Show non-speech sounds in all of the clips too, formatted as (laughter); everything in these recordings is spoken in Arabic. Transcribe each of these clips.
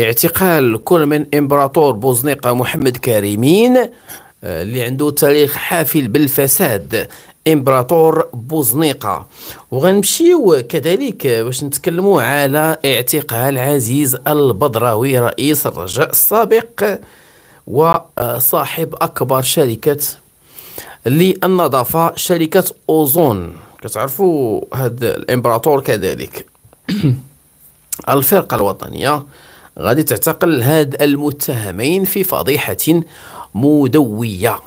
اعتقال كل من امبراطور بوزنيقه محمد كريمين آه، اللي عنده تاريخ حافل بالفساد امبراطور بوزنيقه وغنمشيو كذلك باش نتكلموا على اعتقال عزيز البدراوي رئيس الرجاء السابق وصاحب اكبر شركه للنظافه شركه اوزون كتعرفوا هذا الامبراطور كذلك (clears throat) الفرقه الوطنيه غادي تعتقل هاد المتهمين في فضيحة مدوية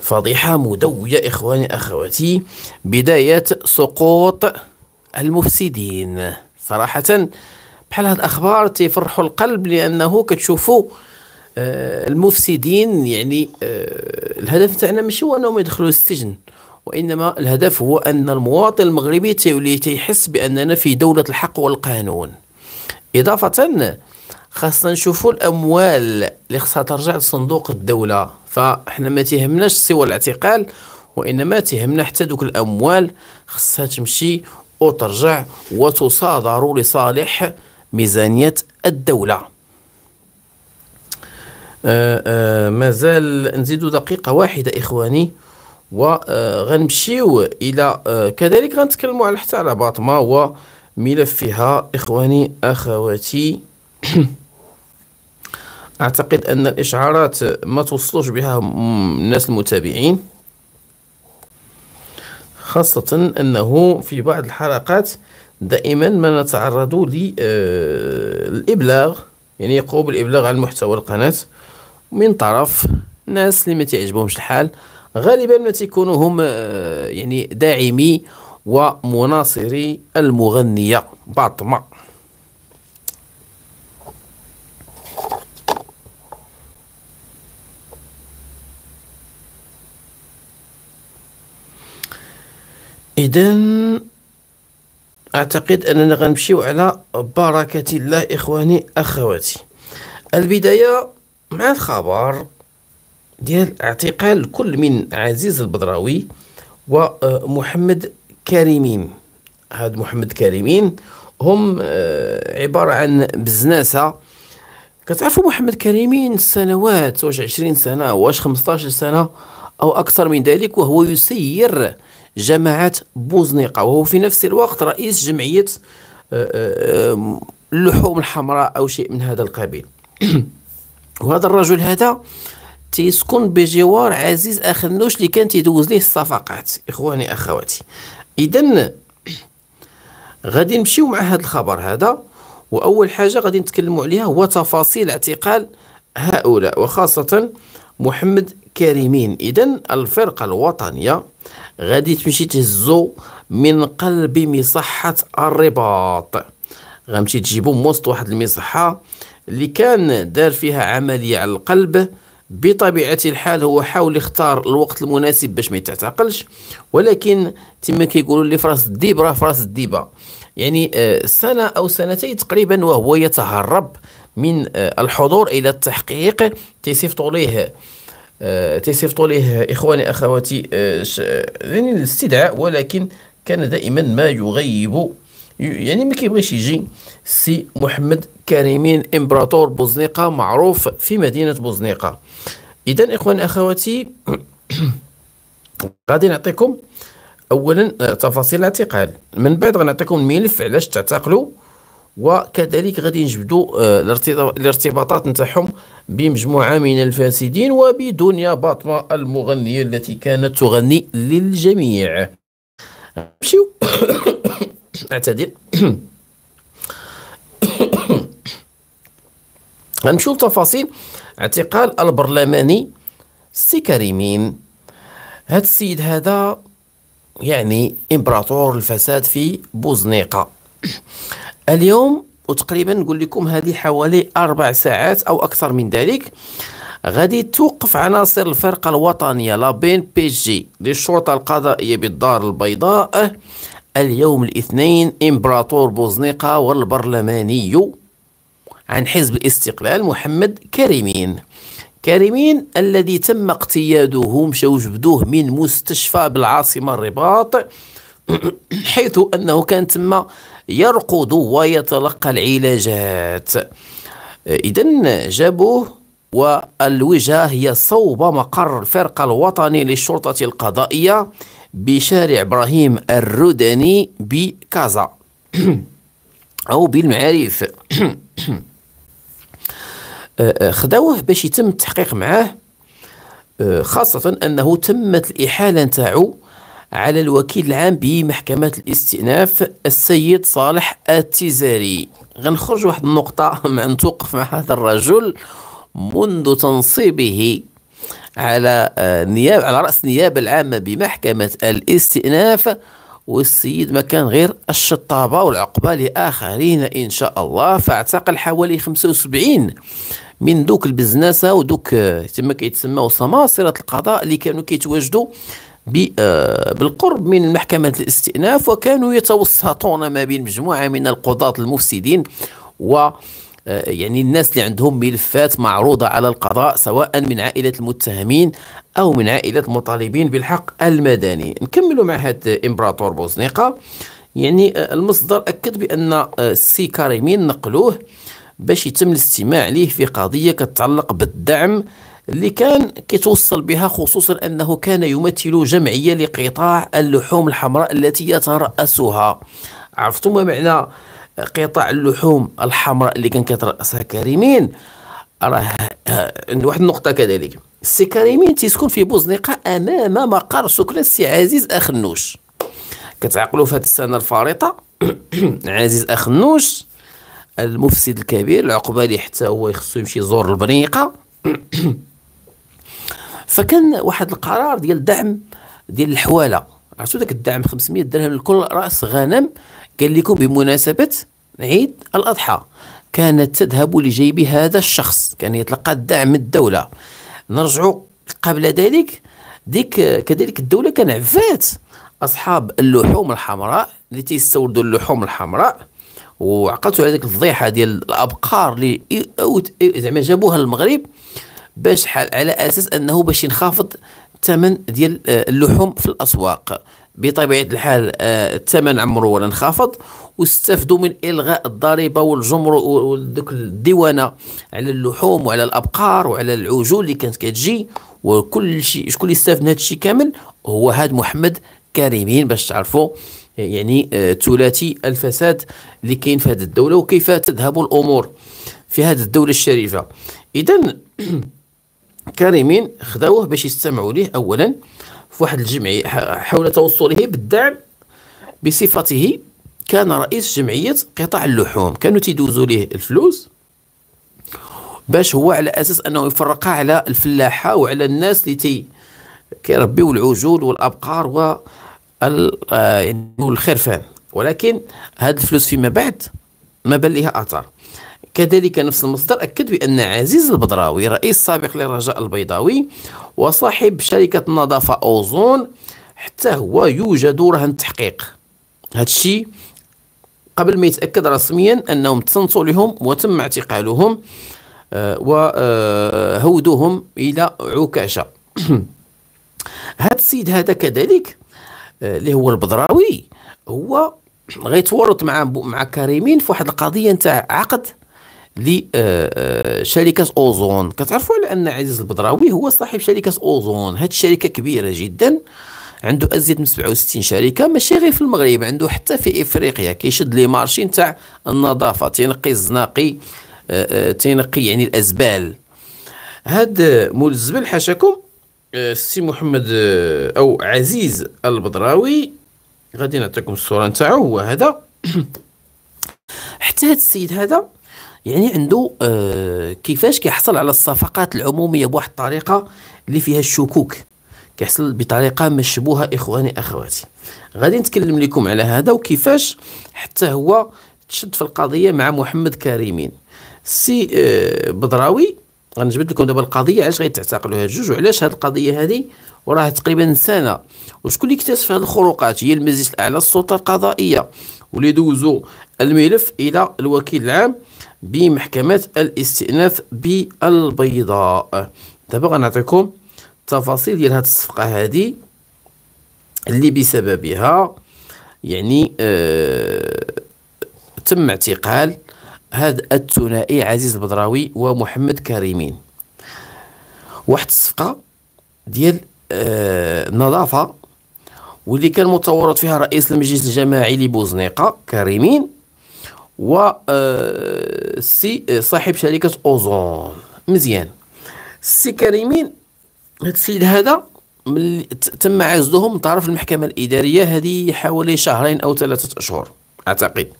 فضيحة مدوية إخواني أخواتي بداية سقوط المفسدين صراحة بحال هاد الأخبار تيفرحوا القلب لأنه كتشوفوا آه، المفسدين يعني آه، الهدف تاعنا ماشي هو أنهم يدخلوا السجن وإنما الهدف هو أن المواطن المغربي تيولي تيحس بأننا في دولة الحق والقانون إضافة خاصنا نشوفوا الأموال اللي خصها ترجع لصندوق الدولة فاحنا ما تهمناش سوى الاعتقال وإنما تيهمنا حتى دوك الأموال خصها تمشي وترجع وتصادر لصالح ميزانية الدولة آآ آه، آآ آه، مازال نزيدو دقيقة واحدة إخواني وغنمشيو آه، إلى كذلك غنتكلموا على حتى على باطمة و ملفها إخواني أخواتي (clears throat) أعتقد أن الإشعارات ما توصلوش بها الناس المتابعين خاصة أنه في بعض الحلقات دائما ما نتعرض للإبلاغ آه، يعني يقوم بالإبلاغ عن محتوى القناة من طرف ناس اللي تعجبهمش الحال غالبا ما تيكونوا هم آه، يعني داعمي ومناصري المغنية باطمة إذن أعتقد أننا غنمشيو على بركة الله إخواني أخواتي البداية مع الخبر ديال اعتقال كل من عزيز البدراوي ومحمد كريمين هاد محمد كريمين هم آه، عبارة عن بزناسة كتعرفوا محمد كريمين سنوات واش 20 سنة واش 15 سنة أو أكثر من ذلك وهو يسير جماعة بوزنيقة وهو في نفس الوقت رئيس جمعية اللحوم آه، آه، الحمراء أو شيء من هذا القبيل (clears throat) وهذا الرجل هذا تيسكن بجوار عزيز اخنوش اللي كان تيدوز ليه الصفقات اخواني اخواتي إذن غادي نمشيو مع هذا الخبر هذا واول حاجه غادي نتكلموا عليها هو تفاصيل اعتقال هؤلاء وخاصه محمد كريمين إذن الفرقه الوطنيه غادي تمشي تهزو من قلب مصحه الرباط غادي تجيبو موسط واحد المصحه اللي كان دار فيها عمليه على القلب بطبيعه الحال هو حاول يختار الوقت المناسب باش ما يتعتقلش ولكن تما كيقولوا لي فراس الديب راه فراس الديبه يعني آه، سنه او سنتين تقريبا وهو يتهرب من آه، الحضور الى التحقيق تيصيفطوا ليه آه، تيصيفطوا ليه اخواني اخواتي يعني الاستدعاء ولكن كان دائما ما يغيب يعني ما كيبغيش يجي سي محمد كريمين إمبراطور بوزنيقة معروف في مدينة بوزنيقة إذا إخوان أخواتي غادي نعطيكم أولا تفاصيل الاعتقال من بعد غنعطيكم الملف علاش تعتقلوا وكذلك غادي نجبدوا الارتباطات نتاعهم بمجموعه من الفاسدين وبدنيا باطمه المغنيه التي كانت تغني للجميع نمشيو اعتذر غنمشيو لتفاصيل اعتقال البرلماني سي كريمين هاد السيد هذا يعني امبراطور الفساد في بوزنيقه (clears throat) اليوم وتقريبا نقول لكم هذه حوالي اربع ساعات او اكثر من ذلك غادي توقف عناصر الفرقه الوطنيه لا بين بي جي للشرطه القضائيه بالدار البيضاء اليوم الاثنين امبراطور بوزنيقه والبرلماني عن حزب الاستقلال محمد كريمين كريمين الذي تم اقتياده مشاو جبدوه من مستشفى بالعاصمة الرباط (clears throat) حيث أنه كان تم يرقد ويتلقى العلاجات إذا جابوه والوجهة هي صوب مقر الفرقة الوطني للشرطة القضائية بشارع إبراهيم الردني بكازا (clears throat) أو بالمعارف (clears throat) خداوه باش يتم التحقيق معاه آه، خاصة أنه تمت الإحالة نتاعو على الوكيل العام بمحكمة الاستئناف السيد صالح التزاري غنخرج واحد النقطة (laughs) مع نتوقف مع هذا الرجل منذ تنصيبه على آه، نياب على رأس النيابة العامة بمحكمة الاستئناف والسيد ما كان غير الشطابة والعقبة لآخرين إن شاء الله فاعتقل حوالي 75 من دوك البزناسه ودوك آه، تما كيتسماو سماسره القضاء اللي كانوا كيتواجدوا آه، بالقرب من محكمه الاستئناف وكانوا يتوسطون ما بين مجموعه من القضاه المفسدين و آه، يعني الناس اللي عندهم ملفات معروضة على القضاء سواء من عائلة المتهمين أو من عائلة المطالبين بالحق المدني نكمل مع هذا إمبراطور بوزنيقة يعني المصدر أكد بأن السي كاريمين نقلوه باش يتم الاستماع ليه في قضية كتعلق بالدعم اللي كان كيتوصل بها خصوصا أنه كان يمثل جمعية لقطاع اللحوم الحمراء التي يترأسها عرفتم ما معنى قطاع اللحوم الحمراء اللي كان كيترأسها كريمين راه آه، عند واحد النقطة كذلك السي كريمين تيسكن في بوزنيقة أمام مقر سكن السي عزيز أخنوش كتعقلوا في هذه السنة الفارطة (coughs) عزيز أخنوش المفسد الكبير العقبه اللي حتى هو خصو يمشي يزور البنيقه (clears throat) فكان واحد القرار ديال الدعم ديال الحواله عرفتوا ذاك الدعم 500 درهم لكل راس غنم قال لكم بمناسبه عيد الاضحى كانت تذهب لجيب هذا الشخص كان يتلقى الدعم من الدوله نرجع قبل ذلك ديك كذلك الدوله كان عفات اصحاب اللحوم الحمراء اللي تيستوردوا اللحوم الحمراء وعقلت على ديك الفضيحه ديال الابقار اللي زعما جابوها للمغرب باش على اساس انه باش ينخفض الثمن ديال آه، اللحوم في الاسواق بطبيعه الحال آه، الثمن عمره ولا انخفض واستفدوا من الغاء الضريبه والجمر ودوك الديوانه على اللحوم وعلى الابقار وعلى العجول اللي كانت كتجي وكل شيء شكون اللي استفد من هذا الشيء كامل هو هاد محمد كريمين باش تعرفوا يعني آه، ثلاثي الفساد اللي كاين في هذه الدوله وكيف تذهب الامور في هذه الدوله الشريفه اذا (clears throat) كريمين خداوه باش يستمعوا ليه اولا في واحد الجمعيه حول توصله بالدعم بصفته كان رئيس جمعيه قطاع اللحوم كانوا تيدوزوا ليه الفلوس باش هو على اساس انه يفرقها على الفلاحه وعلى الناس اللي تي كيربيو العجول والابقار و آه، الخير فهم ولكن هاد الفلوس فيما بعد ما بان لها اثار كذلك نفس المصدر أكد بأن عزيز البدراوي رئيس سابق للرجاء البيضاوي وصاحب شركة النظافة أوزون حتى هو يوجد رهن تحقيق هذا الشيء قبل ما يتأكد رسميا أنهم تصنتوا لهم وتم اعتقالهم آه، وهودوهم آه، إلى عكاشة (clears throat) هذا السيد هذا كذلك اللي هو البضراوي هو غيتورط مع مع كريمين في واحد القضيه نتاع عقد لشركه آه، آه، اوزون كتعرفوا على ان عزيز البضراوي هو صاحب شركه اوزون هاد الشركه كبيره جدا عنده ازيد من 67 شركه ماشي غير في المغرب عنده حتى في افريقيا كيشد لي مارشي نتاع النظافه تنقي الزناقي آه، تنقي يعني الازبال هاد مول الزبل حاشاكم آه، السي محمد آه، او عزيز البدراوي غادي نعطيكم الصوره نتاعو هو هذا حتى هذا السيد هذا يعني عنده آه، كيفاش كيحصل على الصفقات العموميه بواحد الطريقه اللي فيها الشكوك كيحصل بطريقه مشبوهه اخواني اخواتي غادي نتكلم لكم على هذا وكيفاش حتى هو تشد في القضيه مع محمد كريمين سي بدراوي غنجبد لكم دابا القضيه علاش غيتعتقلوا هاد جوج وعلاش هاد القضيه هادي وراه تقريبا سنه وشكون اللي اكتشف هاد الخروقات هي المجلس الاعلى السلطه القضائيه واللي دوزوا الملف الى الوكيل العام بمحكمه الاستئناف بالبيضاء دابا غنعطيكم تفاصيل ديال هاد الصفقه هادي اللي بسببها يعني آه تم اعتقال هذا الثنائي عزيز البدراوي ومحمد كريمين واحد الصفقه ديال آه النظافه واللي كان متورط فيها رئيس المجلس الجماعي لبوزنيقه كريمين و آه سي صاحب شركه اوزون مزيان السي كريمين هاد السيد هذا تم عزلهم من طرف المحكمه الاداريه هذه حوالي شهرين او ثلاثه اشهر اعتقد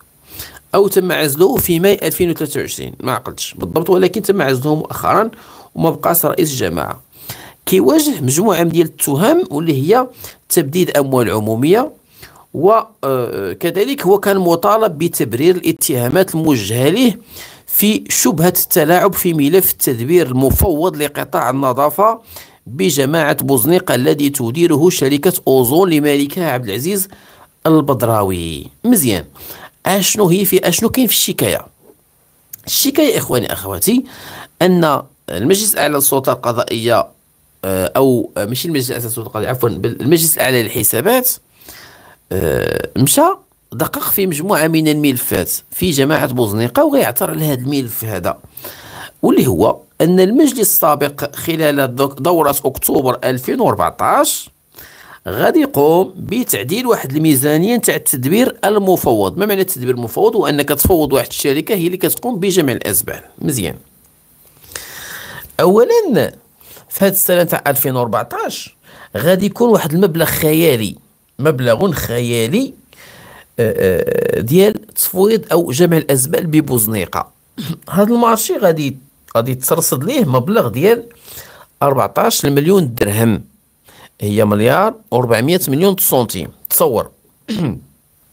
او تم عزله في ماي 2023 ما عقلتش بالضبط ولكن تم عزله مؤخرا وما بقاش رئيس الجماعه كيواجه مجموعه من ديال التهم واللي هي تبديد اموال عموميه وكذلك آه، هو كان مطالب بتبرير الاتهامات الموجهه له في شبهه التلاعب في ملف التدبير المفوض لقطاع النظافه بجماعه بوزنيقه الذي تديره شركه اوزون لمالكها عبد العزيز البدراوي مزيان اشنو هي في اشنو كاين في الشكايه الشكايه اخواني اخواتي ان المجلس الاعلى للسلطه القضائيه آه، او ماشي المجلس الاعلى للسلطه القضائيه عفوا المجلس الاعلى للحسابات آه، مشى دقق في مجموعه من الملفات في جماعه بوزنيقه وغيعثر على هذا الملف هذا واللي هو ان المجلس السابق خلال دوره اكتوبر 2014 غادي يقوم بتعديل واحد الميزانيه نتاع التدبير المفوض ما معنى التدبير المفوض هو انك تفوض واحد الشركه هي اللي كتقوم بجمع الاسبان مزيان اولا في هذه السنه تاع 2014 غادي يكون واحد المبلغ خيالي مبلغ خيالي آه، آه، ديال تفويض او جمع الازبال ببوزنيقه (clears throat) هذا المارشي غادي غادي يترصد ليه مبلغ ديال 14 مليون درهم هي مليار و400 مليون سنتيم تصور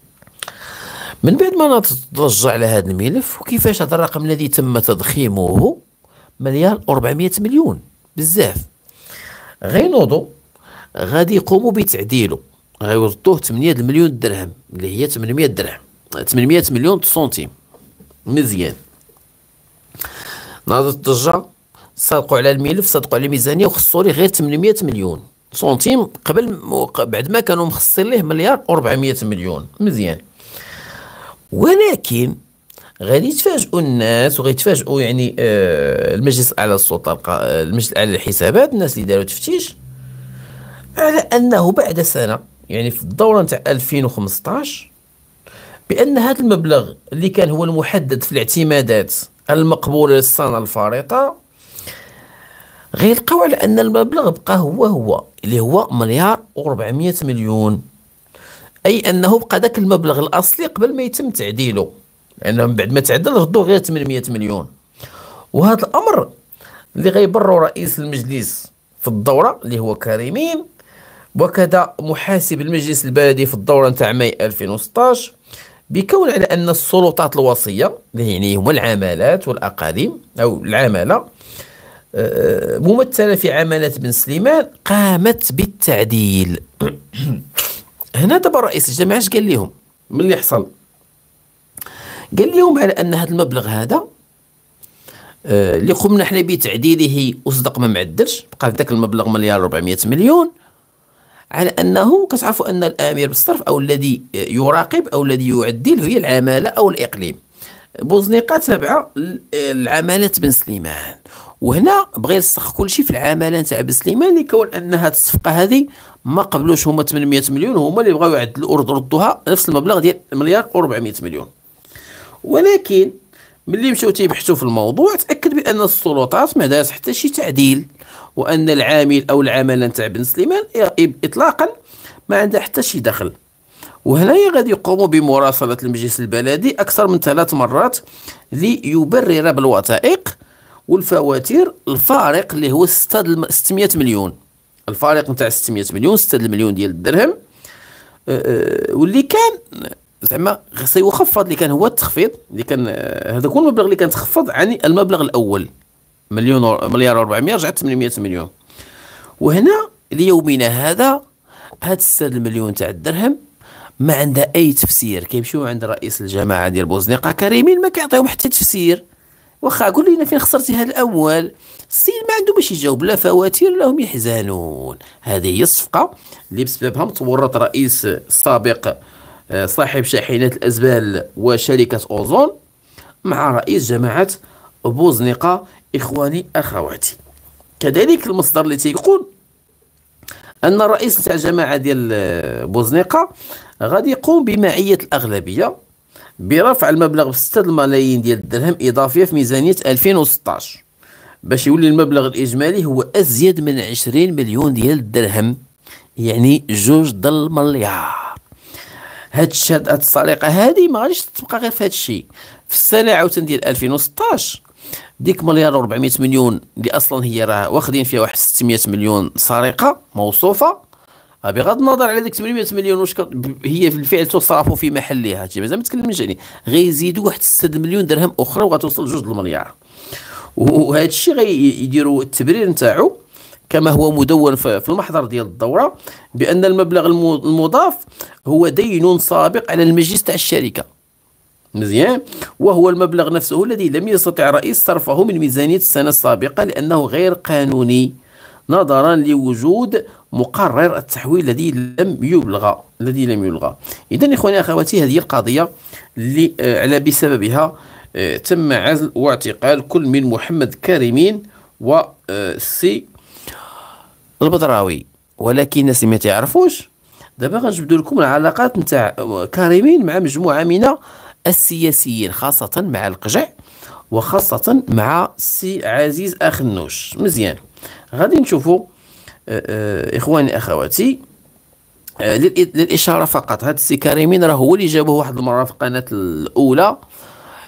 (clears throat) من بعد ما نتضجع على هذا الملف وكيفاش هذا الرقم الذي تم تضخيمه مليار و400 مليون بزاف غينوضوا غادي يقوموا بتعديله غيوضوه 8 مليون درهم اللي هي 800 درهم 800 مليون سنتيم مزيان ناضت الضجه صدقوا على الملف صدقوا على الميزانيه وخصوا لي غير 800 مليون سنتيم قبل بعد ما كانوا مخصصين ليه مليار و400 مليون مزيان ولكن غادي يتفاجئوا الناس وغيتفاجئوا يعني آه المجلس الاعلى للسلطه آه، المجلس الاعلى للحسابات الناس اللي داروا تفتيش على انه بعد سنه يعني في الدوره نتاع 2015 بان هذا المبلغ اللي كان هو المحدد في الاعتمادات المقبوله للسنه الفارطه غيلقاو على ان المبلغ بقى هو هو اللي هو مليار و400 مليون اي انه بقى ذاك المبلغ الاصلي قبل ما يتم تعديله لانه من بعد ما تعدل ردوا غير 800 مليون وهذا الامر اللي غيبرر رئيس المجلس في الدوره اللي هو كريمين وكذا محاسب المجلس البلدي في الدوره نتاع ماي 2016 بكون على ان السلطات الوصيه يعني هما العمالات والاقاليم او العماله ممثلة في عمالة بن سليمان قامت بالتعديل (clears throat) هنا دابا رئيس الجامعة اش قال لهم من اللي حصل قال لهم على ان هذا المبلغ هذا آه، اللي قمنا حنا بتعديله وصدق ما معدلش بقى ذاك المبلغ مليار 400 مليون على انه كتعرفوا ان الامير بالصرف او الذي يراقب او الذي يعدل هي العماله او الاقليم بوزنيقه تابعه آه، لعماله بن سليمان وهنا بغى يلصق كلشي في العماله نتاع بن سليمان لكون ان هذه الصفقه هذه ما قبلوش هما 800 مليون هما اللي بغاو يعدلوا ردوها نفس المبلغ ديال مليار و400 مليون ولكن ملي مشاو تيبحثوا في الموضوع تاكد بان السلطات ما دارت حتى شي تعديل وان العامل او العامله نتاع بن سليمان اطلاقا ما عندها حتى شي دخل وهنايا غادي يقوموا بمراسله المجلس البلدي اكثر من ثلاث مرات ليبرر بالوثائق والفواتير الفارق اللي هو 600 مليون الفارق نتاع 600 مليون 6 مليون ديال الدرهم أه، أه، واللي كان زعما سيخفض اللي كان هو التخفيض اللي كان أه، هذاك هو المبلغ اللي كان تخفض عن المبلغ الاول مليون مليار و400 رجعت 800 مليون وهنا ليومنا هذا هاد 6 مليون تاع الدرهم ما عندها اي تفسير كيمشيو عند رئيس الجماعه ديال بوزنيقه كريمين ما كيعطيهم حتى تفسير واخا قول لنا فين خسرتي هذا الاول السيد ما عنده باش يجاوب لا فواتير لا هم يحزنون هذه هي الصفقه اللي بسببها تورط رئيس السابق آه، صاحب شاحنات الازبال وشركه اوزون مع رئيس جماعه بوزنقه اخواني اخواتي كذلك المصدر اللي تيقول ان الرئيس تاع الجماعه ديال آه، بوزنيقه غادي يقوم بمعيه الاغلبيه برفع المبلغ ب 6 الملايين ديال الدرهم اضافيه في ميزانيه 2016 باش يولي المبلغ الاجمالي هو ازيد من 20 مليون ديال الدرهم يعني جوج ضل مليار هاد الشهاده السرقه هادي ما غاديش تبقى غير في هاد الشيء في السنه عاوتاني ديال 2016 ديك مليار و400 مليون اللي اصلا هي راه واخدين فيها واحد 600 مليون سرقه موصوفه بغض النظر على ديك 800 مليون واش هي في الفعل تصرف في محلها مازال ما تكلمش عليه غيزيدوا واحد 6 مليون درهم اخرى وغتوصل لجوج المليار وهذا الشيء غيديروا التبرير نتاعو كما هو مدون في المحضر ديال الدوره بان المبلغ المضاف هو دين سابق على المجلس تاع الشركه مزيان وهو المبلغ نفسه الذي لم يستطع الرئيس صرفه من ميزانيه السنه السابقه لانه غير قانوني نظرا لوجود مقرر التحويل الذي لم يبلغ الذي لم يلغى اذا اخواني اخواتي هذه القضيه اللي آه، على بسببها آه، تم عزل واعتقال كل من محمد كريمين و آه، سي البدراوي ولكن الناس اللي ما تعرفوش دابا غنجبدوا لكم العلاقات نتاع كريمين مع مجموعه من السياسيين خاصه مع القجع وخاصه مع سي عزيز اخنوش مزيان غادي نشوفوا اخواني اخواتي آه، للاشاره فقط هذا السي كريمين راه هو اللي جابه واحد المره في القناه الاولى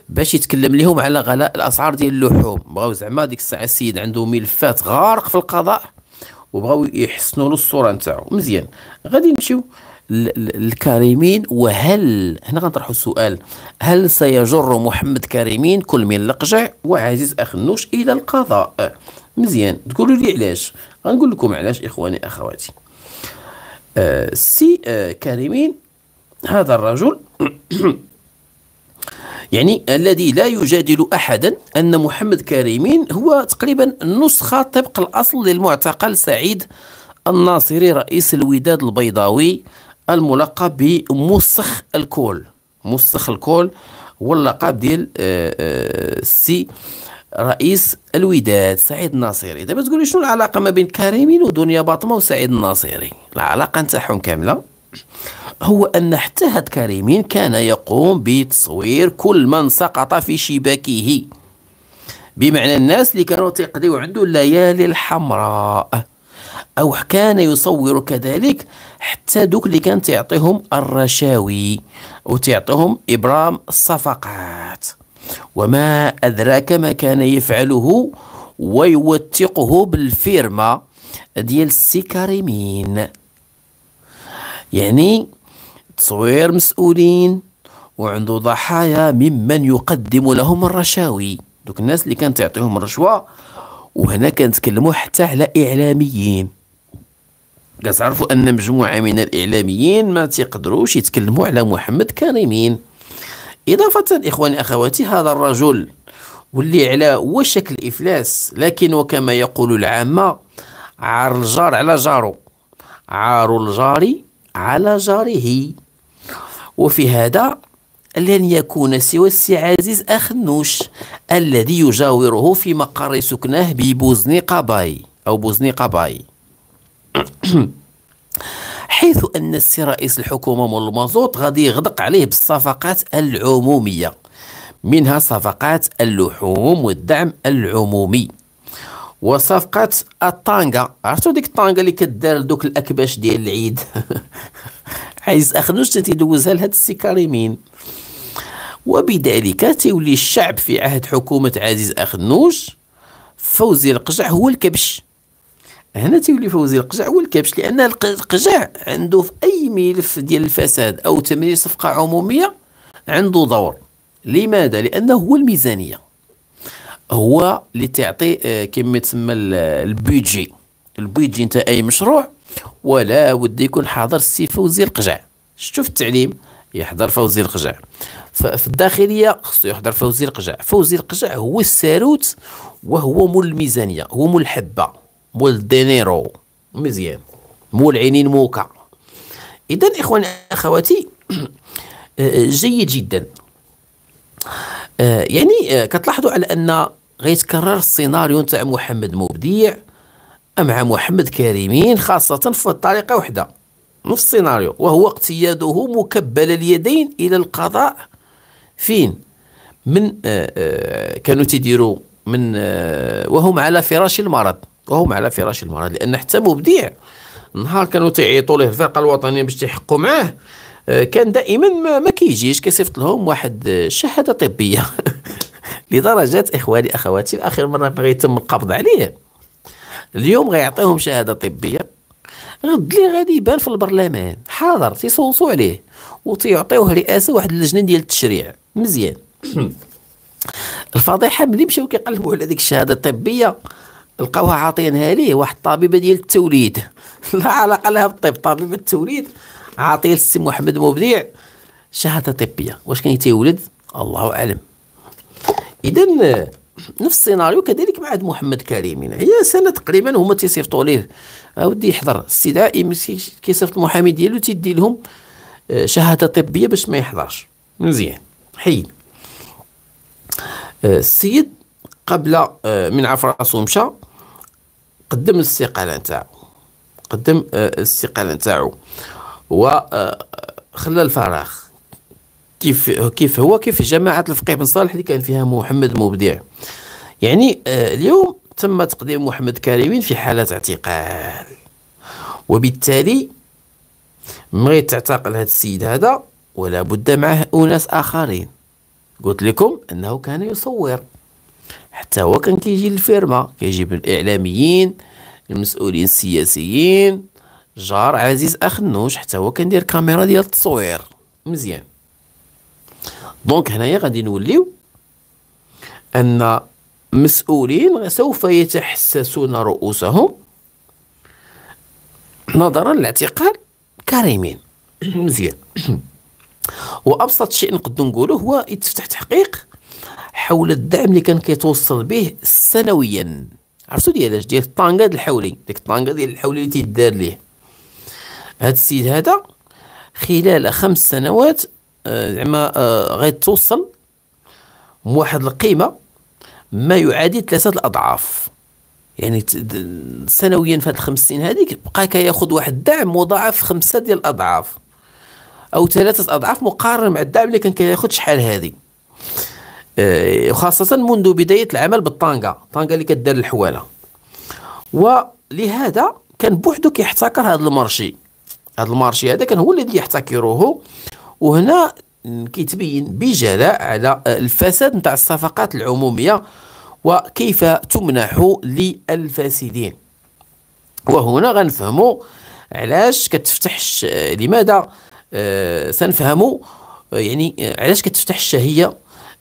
باش يتكلم لهم على غلاء الاسعار ديال اللحوم بغاو زعما ديك الساعه السيد عنده ملفات غارق في القضاء وبغاو يحسنوا له الصوره نتاعو مزيان غادي نمشيو الكريمين وهل هنا غنطرحوا السؤال هل سيجر محمد كريمين كل من لقجع وعزيز اخنوش الى القضاء مزيان تقولوا لي علاش غنقول لكم علاش اخواني اخواتي آه سي آه كريمين هذا الرجل (coughs) يعني الذي لا يجادل احدا ان محمد كريمين هو تقريبا نسخه طبق الاصل للمعتقل سعيد الناصري رئيس الوداد البيضاوي الملقب بمسخ الكول مسخ الكول هو اللقب ديال السي آه, آه، رئيس الوداد سعيد الناصري دابا تقول شنو العلاقه ما بين كريمين ودنيا باطمه وسعيد الناصري العلاقه نتاعهم كامله هو ان حتى هاد كريمين كان يقوم بتصوير كل من سقط في شباكه بمعنى الناس اللي كانوا تيقضيو عنده الليالي الحمراء او كان يصور كذلك حتى دوك اللي كان تيعطيهم الرشاوي وتعطيهم ابرام الصفقات وما أدراك ما كان يفعله ويوثقه بالفيرما ديال السي يعني تصوير مسؤولين وعنده ضحايا ممن يقدم لهم الرشاوي دوك الناس اللي كانت تعطيهم الرشوة وهنا كنتكلموا حتى على إعلاميين كتعرفوا أن مجموعة من الإعلاميين ما تقدروش يتكلموا على محمد كريمين إضافة إخواني أخواتي هذا الرجل واللي على هو شكل إفلاس لكن وكما يقول العامة عار الجار على جاره عار الجار على جاره وفي هذا لن يكون سوى السي عزيز أخنوش الذي يجاوره في مقر سكنه ببوزنيقة باي أو بوزنيقة باي (clears throat) (coughs) حيث أن السي رئيس الحكومة مول المازوط غادي يغدق عليه بالصفقات العمومية منها صفقات اللحوم والدعم العمومي وصفقات الطانكا عرفتوا ديك الطانكا اللي كدار دوك الاكباش ديال العيد (laughs) حيث اخنوش تيدوزها لهاد السكاريمين وبذلك تيولي الشعب في عهد حكومة عزيز أخنوش فوزي القجع هو الكبش هنا تيولي فوزي القجع هو الكبش لان القجع عنده في اي ملف ديال الفساد او تمرير صفقه عموميه عنده دور لماذا لانه هو الميزانيه هو اللي تعطي آه، كما تسمى البيجي البيجي نتاع اي مشروع ولا ودي يكون حاضر السي فوزي القجع شتو في التعليم يحضر فوزي القجع في الداخليه خصو يحضر فوزي القجع فوزي القجع هو الساروت وهو مول الميزانيه هو مول الحبه مول دينيرو مزيان مول عينين موكا اذا اخواني اخواتي (clears throat) آه، آه، جيد جدا آه، يعني كتلاحظوا على ان غيتكرر السيناريو نتاع محمد مبديع مع محمد كريمين خاصة في طريقة واحدة نفس السيناريو وهو اقتياده مكبل اليدين إلى القضاء فين من كانوا تديروا من وهم على فراش المرض وهم على فراش المرض لان حسابه بديع نهار كانوا تيعيطوا ليه الفرقه الوطنيه باش تيحقوا معاه آه، كان دائما ما, كيجيش كيصيفط لهم واحد آه، شهاده طبيه (laughs) لدرجه اخواني اخواتي اخر مره بغي يتم القبض عليه اليوم غيعطيهم شهاده طبيه غد لي غادي يبان في البرلمان حاضر تيصوصوا عليه وتيعطيوه رئاسه واحد اللجنه ديال التشريع مزيان (coughs) الفضيحه ملي مشاو كيقلبوا على ديك الشهاده الطبيه لقاوها عاطينها ليه واحد الطبيبه ديال التوليد (laughs) لا علاقه لها بالطب طبيبه التوليد عاطيه السي محمد مبديع شهاده طبيه واش كان تيولد الله اعلم اذا نفس السيناريو كذلك مع محمد كريم هي سنه تقريبا هما تيصيفطوا ليه اودي يحضر السي دائم كيصيفط المحامي ديالو تيدي لهم آه، شهاده طبيه باش ما يحضرش مزيان حي آه، السيد قبل آه، من راسو مشى قدم الاستقاله نتاعو قدم آه، الاستقاله نتاعو وخلى آه، الفراغ كيف كيف هو كيف جماعه الفقيه بن صالح اللي كان فيها محمد مبدع يعني آه، اليوم تم تقديم محمد كريمين في حاله اعتقال وبالتالي ما تعتقل هذا السيد هذا ولا بد معه اناس اخرين قلت لكم انه كان يصور حتى هو كان كيجي للفيرما كيجيب الاعلاميين المسؤولين السياسيين جار عزيز اخ نوش حتى هو كندير كاميرا ديال التصوير مزيان دونك هنايا غادي نوليو ان مسؤولين سوف يتحسسون رؤوسهم نظرا لاعتقال كريمين (coughs) مزيان (coughs) وابسط شيء نقدر نقوله هو يتفتح تحقيق حول الدعم اللي كان كيتوصل به سنويا عرفتو ديالاش ديال الطانكا ديال الحولي ديك الطانكا ديال الحولي اللي تيدار ليه هاد السيد هذا خلال خمس سنوات آه، زعما آه غيتوصل واحد القيمه ما يعادل ثلاثه الاضعاف يعني سنويا في هاد الخمس سنين هذيك بقى كياخذ واحد الدعم مضاعف خمسه ديال الاضعاف او ثلاثه اضعاف مقارنه مع الدعم اللي كان كياخذ شحال هذه وخاصة آه، منذ بداية العمل بالطانكا الطانقة اللي كدار الحوالة ولهذا كان بوحدو كيحتكر هذا المارشي هذا المارشي هذا كان هو الذي يحتكره وهنا كيتبين بجلاء على الفساد نتاع الصفقات العمومية وكيف تمنح للفاسدين وهنا غنفهموا علاش كتفتحش آه، لماذا آه، سنفهموا يعني علاش كتفتح الشهيه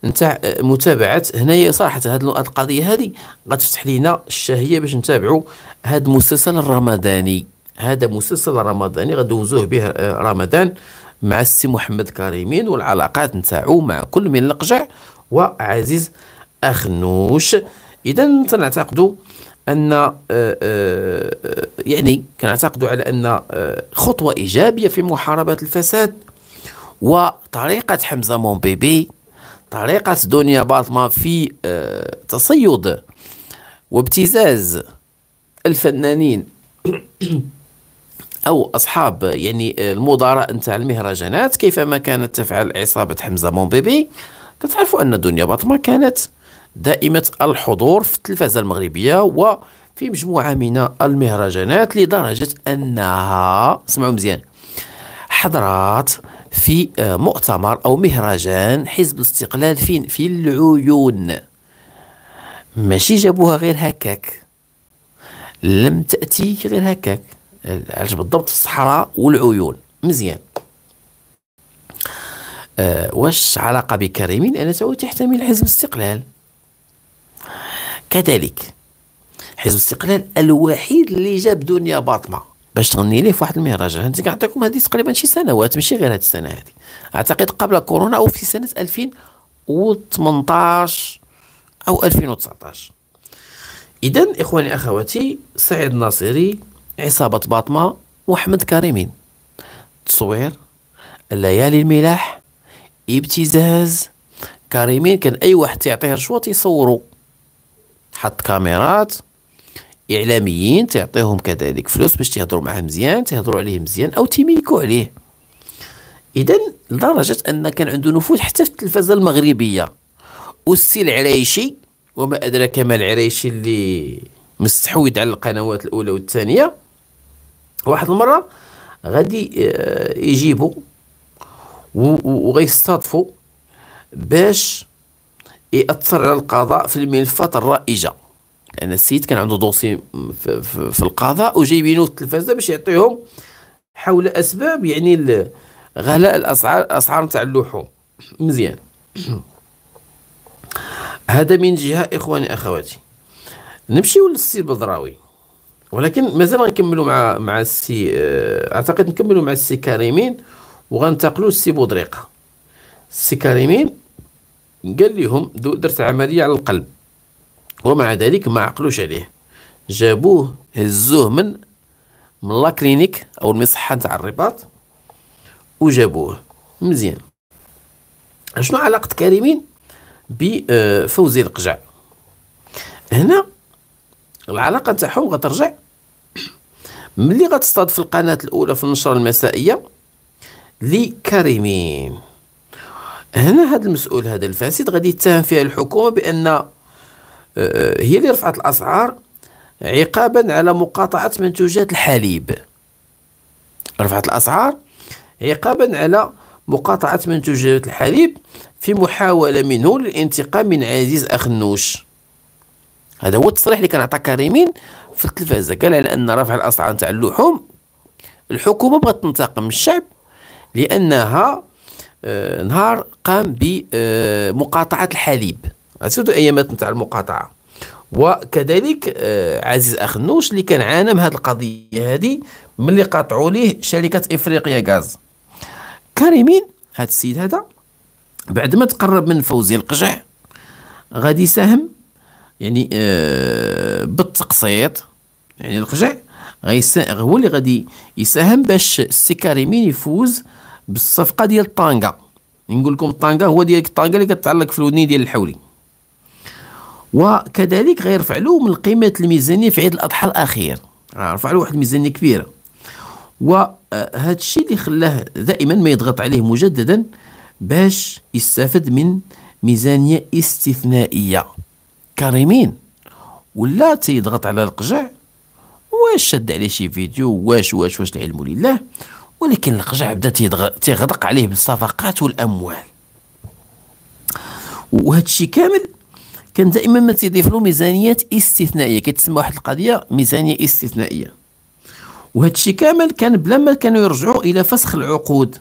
نتاع متابعه هنايا صراحه هاد القضيه هذه غتفتح لينا الشهيه باش نتابعوا هاد المسلسل الرمضاني هذا مسلسل رمضاني غدوزوه به آه، رمضان مع السي محمد كريمين والعلاقات نتاعو مع كل من لقجع وعزيز اخنوش اذا تنعتقدوا ان آه، آه، يعني كنعتقدوا على ان خطوه ايجابيه في محاربه الفساد وطريقه حمزه مون بيبي طريقة دنيا باطمة في آه، تصيد وابتزاز الفنانين أو أصحاب يعني آه، المدراء نتاع المهرجانات كيفما كانت تفعل عصابة حمزة مومبيبي كتعرفوا أن دنيا باطمة كانت دائمة الحضور في التلفزة المغربية وفي مجموعة من المهرجانات لدرجة أنها سمعوا مزيان حضرات في آه، مؤتمر أو مهرجان حزب الاستقلال في, في العيون ماشي جابوها غير هكاك لم تأتي غير هكاك علاش بالضبط الصحراء والعيون مزيان أه واش علاقة بكريم لأنه تحتمل حزب الاستقلال كذلك حزب الاستقلال الوحيد اللي جاب دنيا باطمة باش تغني ليه في واحد المهرجان هذيك كنعطيكم هذه تقريبا شي سنوات ماشي غير هذه السنه هذه اعتقد قبل كورونا او في سنه 2018 او 2019 اذا اخواني اخواتي سعيد الناصري عصابه باطمه وأحمد كريمين تصوير الليالي الملاح ابتزاز كريمين كان اي واحد تيعطيه رشوه تيصورو حط كاميرات اعلاميين تعطيهم كذلك فلوس باش تهضروا معاه مزيان تهضروا عليه مزيان او تيميكو عليه اذا لدرجه ان كان عنده نفوذ حتى في التلفزه المغربيه والسي العريشي وما ادراك ما العريشي اللي مستحوذ على القنوات الاولى والثانيه واحد المره غادي آه، يجيبوا وغيصطادفوا باش ياثر على القضاء في الملفات الرائجه لان السيد كان عنده دوسي في, في, في القضاء وجايبينه في التلفازه باش يعطيهم حول اسباب يعني غلاء الاسعار اسعار نتاع اللحوم مزيان (clears throat) هذا من جهه اخواني اخواتي نمشيو للسي البدراوي ولكن مازال غنكملوا مع مع السي آه، اعتقد نكملوا مع السي كريمين وغنتقلوا للسي بودريقه السي كريمين قال لهم درت عمليه على القلب ومع ذلك ما عقلوش عليه جابوه هزوه من من لا كلينيك او المصحه تاع الرباط وجابوه مزيان شنو علاقه كريمين بفوزي آه، القجع هنا العلاقه تاعهم غترجع (clears throat) ملي غتصطاد في القناه الاولى في النشره المسائيه لكريمين هنا هذا المسؤول هذا الفاسد غادي يتهم فيها الحكومه بان هي اللي رفعت الأسعار عقابا على مقاطعة منتوجات الحليب رفعت الأسعار عقابا على مقاطعة منتوجات الحليب في محاولة منه للانتقام من عزيز أخنوش هذا هو التصريح اللي كان عطى كريمين في التلفازة قال على أن رفع الأسعار تاع اللحوم الحكومة بغات تنتقم من الشعب لأنها آه، نهار قام بمقاطعة الحليب سيرتو ايامات نتاع المقاطعه وكذلك آه عزيز اخنوش اللي كان عانى من هذه القضيه هذه ملي قاطعوا ليه شركه افريقيا غاز كريمين هذا السيد هذا بعد ما تقرب من فوزي القجع غادي يساهم يعني آه بالتقسيط يعني القجع هو اللي غادي يساهم باش السي كريمين يفوز بالصفقه ديال الطانكا نقول لكم الطانكا هو ديال الطانكا اللي كتعلق في الودنين ديال الحولي وكذلك غيرفع له من قيمه الميزانيه في عيد الاضحى الاخير آه، رفع له واحد الميزانيه كبيره وهذا آه، الشيء اللي خلاه دائما ما يضغط عليه مجددا باش يستافد من ميزانيه استثنائيه كريمين ولا تيضغط على القجع واش شد عليه شي فيديو واش واش واش العلم لله ولكن القجع بدا تيغدق عليه بالصفقات والاموال وهذا الشيء كامل كان دائما ما تيضيف له ميزانيات استثنائيه كتسمى واحد القضيه ميزانيه استثنائيه وهذا الشيء كامل كان بلا ما كانوا يرجعوا الى فسخ العقود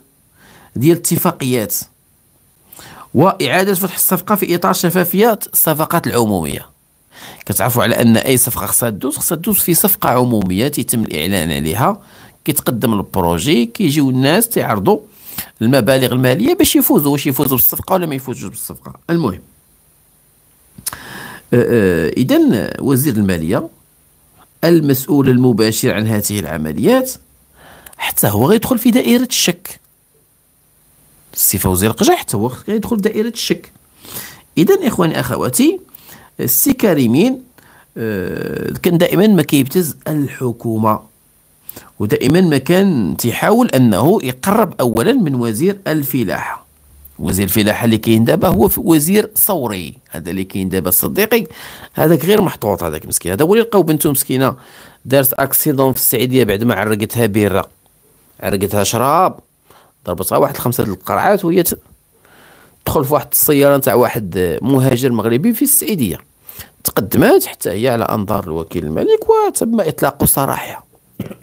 ديال الاتفاقيات واعاده فتح الصفقه في اطار شفافيه الصفقات العموميه كتعرفوا على ان اي صفقه خصها تدوز خصها تدوز في صفقه عموميه تيتم الاعلان عليها كيتقدم البروجي كيجيو الناس تيعرضوا المبالغ الماليه باش يفوزوا واش يفوزوا بالصفقه ولا ما يفوزوش بالصفقه المهم آه، آه، اذا وزير الماليه المسؤول المباشر عن هذه العمليات حتى هو غيدخل في دائره الشك السي فوزي القجع حتى هو غيدخل دائره الشك اذا اخواني اخواتي السي كريمين آه كان دائما ما كيبتز الحكومه ودائما ما كان تيحاول انه يقرب اولا من وزير الفلاحه وزير الفلاحه اللي كاين دابا هو وزير ثوري هذا اللي كاين دابا صديقي هذاك غير محطوط هذاك مسكين هذا هو اللي لقاو بنته مسكينه دارت اكسيدون في السعيديه بعد ما عرقتها بيره عرقتها شراب ضربتها واحد خمسه القرعات وهي تدخل في واحد السياره نتاع واحد مهاجر مغربي في السعيديه تقدمات حتى هي على انظار الوكيل الملك وتم اطلاق سراحها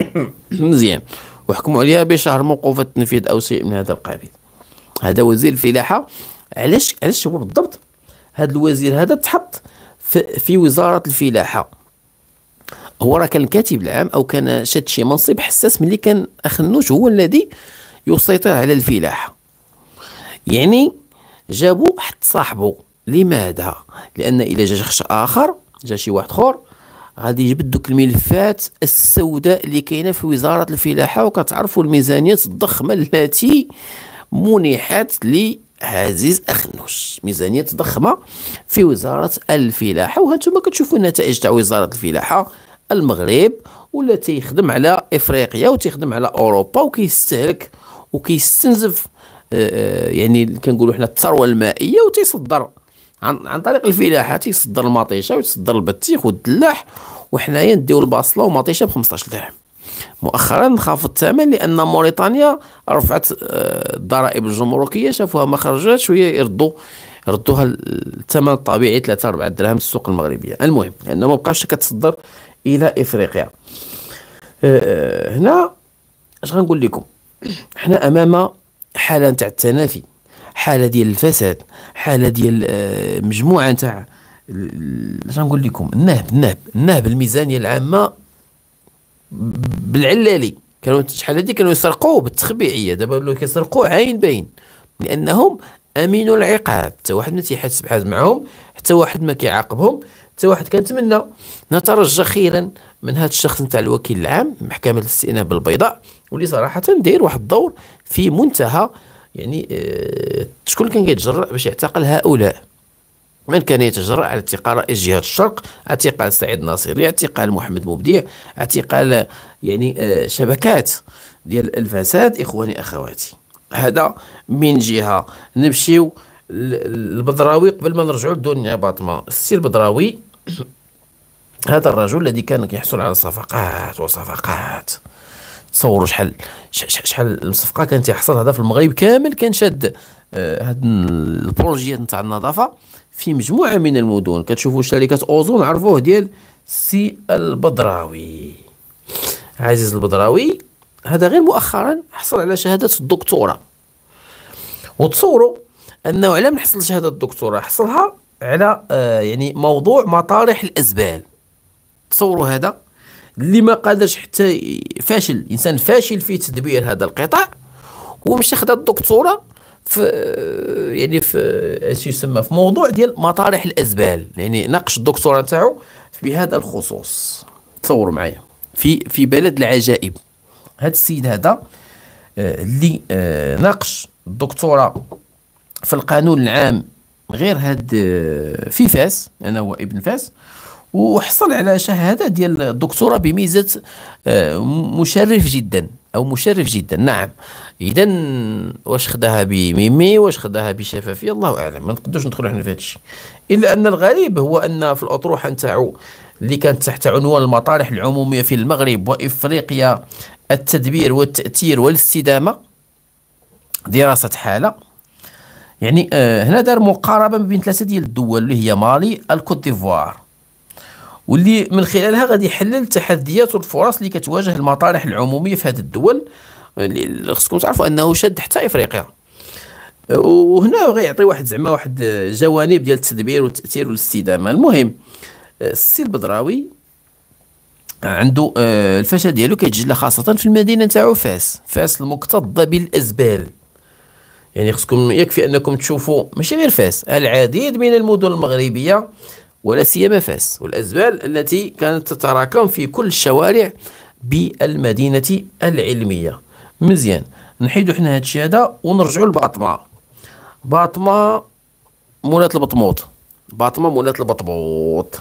(coughs) مزيان وحكموا عليها بشهر موقوف التنفيذ او شيء من هذا القبيل هذا وزير الفلاحه علاش علاش هو بالضبط هذا الوزير هذا تحط في, في وزاره الفلاحه هو راه كان الكاتب العام او كان شاد شي منصب حساس ملي كان اخنوش هو الذي يسيطر على الفلاحه يعني جابوا حتى صاحبه لماذا لان الا جا شخص اخر جا شي واحد اخر غادي يجبد دوك الملفات السوداء اللي كاينه في وزاره الفلاحه وكتعرفوا الميزانيات الضخمه التي منحت لعزيز أخنوش ميزانية ضخمة في وزارة الفلاحة وهانتوما كتشوفوا النتائج تاع وزارة الفلاحة المغرب ولا تيخدم على افريقيا وتيخدم على اوروبا وكيستهلك وكيستنزف آه، آه، يعني كنقولوا حنا الثروه المائيه وتيصدر عن, عن طريق الفلاحه تيصدر المطيشه وتصدر البطيخ والدلاح وحنايا نديو البصله ومطيشه ب 15 درهم مؤخرا خاف الثمن لان موريتانيا رفعت الضرائب آه، الجمركيه شافوها ما خرجتش وهي يردوا ردوها الثمن الطبيعي 3 4 دراهم السوق المغربيه المهم لانه ما بقاش كتصدر الى افريقيا آه، هنا اش غنقول لكم حنا امام حاله تاع التنافي حاله ديال الفساد حاله ديال آه، مجموعه تاع اش غنقول لكم النهب النهب النهب الميزانيه العامه بالعلالي كانوا شحال هذه كانوا يسرقوه بالتخبيعيه دابا ولاو كيسرقوه عين باين لانهم امينوا العقاب حتى واحد ما تيحس بحال معاهم حتى واحد ما كيعاقبهم حتى واحد كنتمنى نترجى خيرا من هذا الشخص نتاع الوكيل العام محكمه الاستئناف البيضاء واللي صراحه داير واحد الدور في منتهى يعني آه، شكون كان كيتجرأ باش يعتقل هؤلاء من كان يتجرأ على اعتقال رئيس جهة الشرق اعتقال سعيد الناصري اعتقال محمد مبديع اعتقال يعني آه، شبكات ديال الفساد إخواني أخواتي هذا من جهة نمشيو البدراوي قبل ما نرجعوا لدنيا باطمة السي البدراوي (clears throat) هذا الرجل الذي كان كيحصل على صفقات وصفقات تصوروا شحال شحال الصفقه كانت يحصل هذا في المغرب كامل كان شاد آه، هاد البروجي نتاع النظافه في مجموعة من المدن كتشوفوا شركة أوزون عرفوه ديال سي البدراوي عزيز البدراوي هذا غير مؤخرا حصل على شهادة الدكتوراه وتصوروا انه على ما حصل شهاده الدكتوراه حصلها على آه يعني موضوع مطارح الازبال تصوروا هذا اللي ما قادرش حتى فاشل انسان فاشل في تدبير هذا القطاع ومشى خد الدكتوراه في يعني في اش يسمى في موضوع ديال مطارح الازبال يعني ناقش الدكتوراه تاعو بهذا الخصوص تصوروا معايا في في بلد العجائب هذا السيد هذا آه، اللي آه، ناقش الدكتوراه في القانون العام غير هاد آه، في فاس انا هو ابن فاس وحصل على شهاده ديال الدكتوراه بميزه مشرف جدا او مشرف جدا نعم اذا واش خداها بميمي واش خداها بشفافيه الله اعلم ما نقدرش ندخلوا حنا في هذا الشيء الا ان الغريب هو ان في الاطروحه نتاعو اللي كانت تحت عنوان المطارح العموميه في المغرب وافريقيا التدبير والتاثير والاستدامه دراسه حاله يعني آه، هنا دار مقاربه ما بين ثلاثه ديال الدول اللي هي مالي الكوت ديفوار واللي من خلالها غادي يحلل التحديات والفرص اللي كتواجه المطارح العموميه في هذه الدول اللي خصكم تعرفوا انه شاد حتى افريقيا وهنا غيعطي واحد زعما واحد جوانب ديال التدبير والتاثير والاستدامه المهم السي البدراوي عنده آه، الفشل ديالو كيتجلى خاصه في المدينه نتاعو فاس فاس المكتظه بالازبال يعني خصكم يكفي انكم تشوفوا ماشي غير فاس العديد من المدن المغربيه ولا سيما فاس والأزبال التي كانت تتراكم في كل الشوارع بالمدينة العلمية مزيان نحيدو حنا الشيء هذا ونرجعو لباطمة باطمة مولات البطموط باطمة مولات البطبوط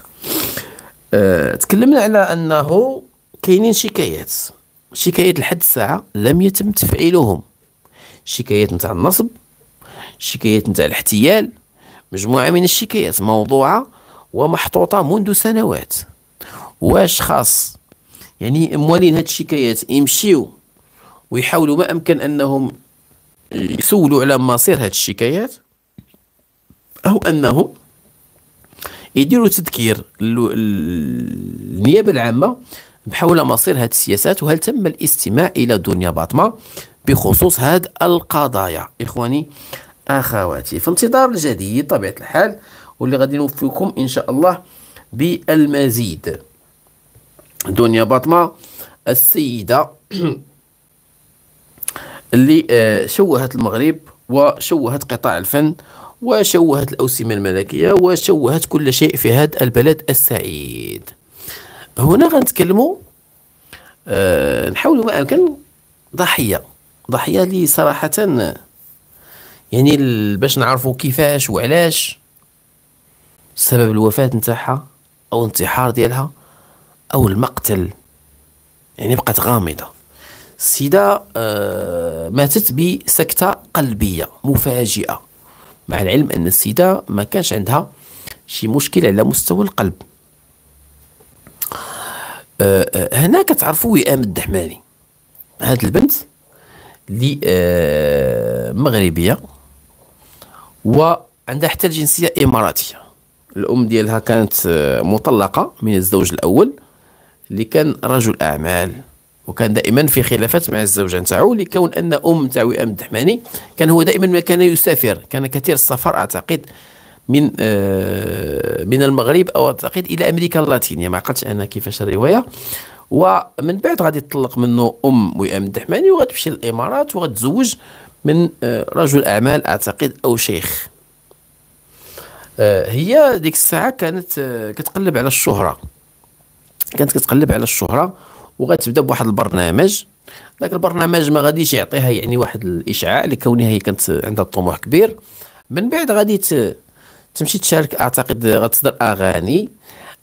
أه تكلمنا على أنه كاينين شكايات شكايات لحد الساعة لم يتم تفعيلهم شكايات نتاع النصب شكايات نتاع الاحتيال مجموعة من الشكايات موضوعة ومحطوطه منذ سنوات واش خاص يعني موالين هاد الشكايات يمشيو ويحاولوا ما امكن انهم يسولوا على مصير هاد الشكايات او انهم يديروا تذكير للنيابه العامه بحول مصير هذه السياسات وهل تم الاستماع الى دنيا باطمه بخصوص هذه القضايا اخواني اخواتي في انتظار الجديد طبيعه الحال واللي غادي نوفيكم ان شاء الله بالمزيد دنيا باطمه السيده (clears throat) اللي آه، شوهت المغرب وشوهت قطاع الفن وشوهت الأوسمة الملكية وشوهت كل شيء في هذا البلد السعيد هنا غنتكلموا آه، نحاولوا ما أمكن ضحية ضحية لي صراحة يعني باش نعرفوا كيفاش وعلاش سبب الوفاة نتاعها أو الانتحار ديالها أو المقتل يعني بقات غامضة السيدة آه ماتت بسكتة قلبية مفاجئة مع العلم أن السيدة ما كانش عندها شي مشكل على مستوى القلب آه آه هنا كتعرفوا وئام الدحماني هاد البنت اللي آه مغربية وعندها حتى الجنسية إماراتية الام ديالها كانت آه، مطلقه من الزوج الاول اللي كان رجل اعمال وكان دائما في خلافات مع الزوجه نتاعو لكون ان ام تاع وئام الدحماني كان هو دائما ما كان يسافر كان كثير السفر اعتقد من آه من المغرب او اعتقد الى امريكا اللاتينيه ما عقلتش انا كيفاش الروايه ومن بعد غادي تطلق منه ام وئام الدحماني وغتمشي للامارات وغتزوج من آه رجل اعمال اعتقد او شيخ آه، هي ديك الساعه كانت آه، كتقلب على الشهره كانت كتقلب على الشهره وغتبدا بواحد البرنامج ذاك البرنامج ما غاديش يعطيها يعني واحد الاشعاع لكونها هي كانت عندها طموح كبير من بعد غادي تمشي تشارك اعتقد غتصدر اغاني